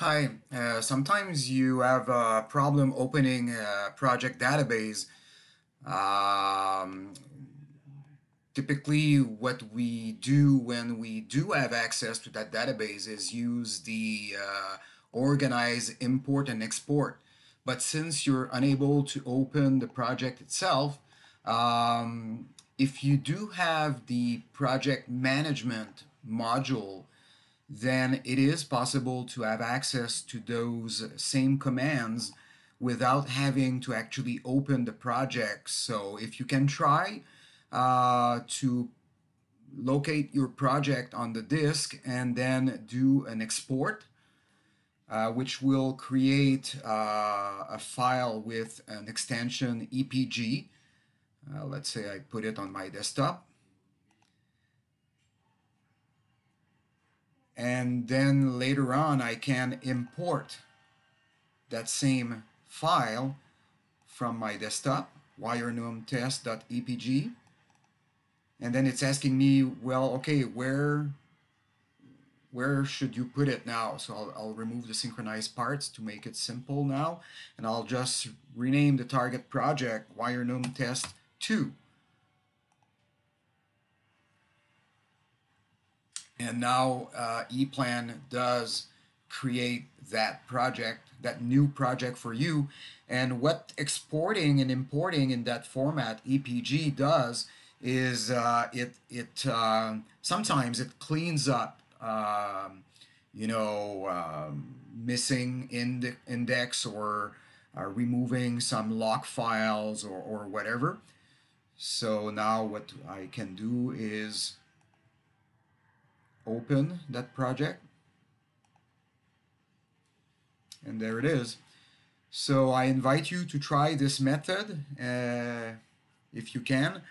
Hi, uh, sometimes you have a problem opening a project database. Um, typically what we do when we do have access to that database is use the uh, organize import and export. But since you're unable to open the project itself, um, if you do have the project management module then it is possible to have access to those same commands without having to actually open the project. So if you can try uh, to locate your project on the disk and then do an export, uh, which will create uh, a file with an extension EPG. Uh, let's say I put it on my desktop. and then later on I can import that same file from my desktop wirenum_test.epg and then it's asking me well okay where where should you put it now so I'll, I'll remove the synchronized parts to make it simple now and I'll just rename the target project wirenum_test 2 And now uh, ePlan does create that project, that new project for you. And what exporting and importing in that format EPG does is uh, it it um, sometimes it cleans up um, you know um, missing ind- index or uh, removing some lock files or, or whatever. So now what I can do is open that project and there it is so I invite you to try this method uh, if you can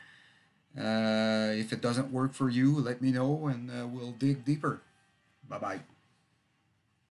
uh, if it doesn't work for you let me know and uh, we'll dig deeper bye bye